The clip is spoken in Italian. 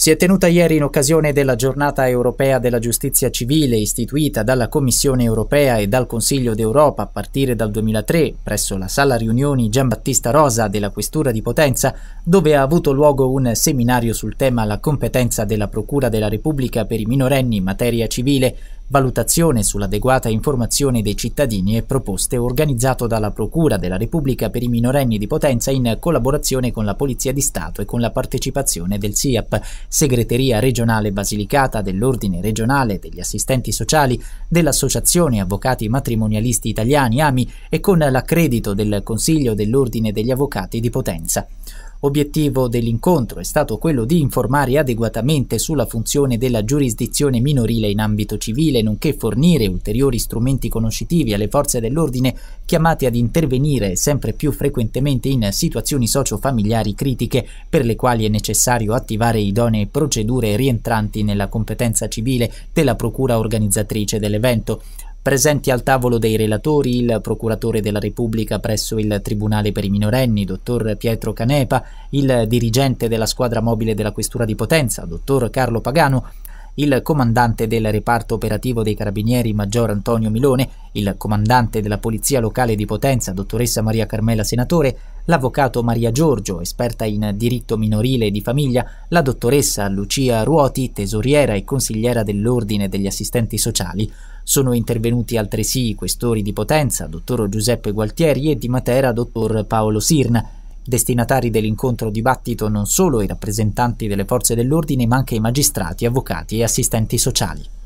Si è tenuta ieri in occasione della giornata europea della giustizia civile istituita dalla Commissione europea e dal Consiglio d'Europa a partire dal 2003 presso la sala riunioni Giambattista Rosa della Questura di Potenza, dove ha avuto luogo un seminario sul tema la competenza della Procura della Repubblica per i minorenni in materia civile, valutazione sull'adeguata informazione dei cittadini e proposte organizzato dalla Procura della Repubblica per i minorenni di Potenza in collaborazione con la Polizia di Stato e con la partecipazione del SIAP, Segreteria regionale Basilicata dell'Ordine regionale degli assistenti sociali dell'Associazione Avvocati Matrimonialisti Italiani AMI e con l'accredito del Consiglio dell'Ordine degli Avvocati di Potenza. Obiettivo dell'incontro è stato quello di informare adeguatamente sulla funzione della giurisdizione minorile in ambito civile, nonché fornire ulteriori strumenti conoscitivi alle forze dell'ordine chiamate ad intervenire sempre più frequentemente in situazioni socio-familiari critiche per le quali è necessario attivare idonee procedure rientranti nella competenza civile della procura organizzatrice dell'evento. Presenti al tavolo dei relatori il procuratore della Repubblica presso il Tribunale per i minorenni, dottor Pietro Canepa, il dirigente della squadra mobile della Questura di Potenza, dottor Carlo Pagano, il comandante del reparto operativo dei carabinieri, maggior Antonio Milone, il comandante della Polizia locale di Potenza, dottoressa Maria Carmela Senatore, l'avvocato Maria Giorgio, esperta in diritto minorile e di famiglia, la dottoressa Lucia Ruoti, tesoriera e consigliera dell'Ordine degli assistenti sociali. Sono intervenuti altresì i questori di Potenza, dottor Giuseppe Gualtieri e di Matera, dottor Paolo Sirna. Destinatari dell'incontro dibattito non solo i rappresentanti delle forze dell'ordine, ma anche i magistrati, avvocati e assistenti sociali.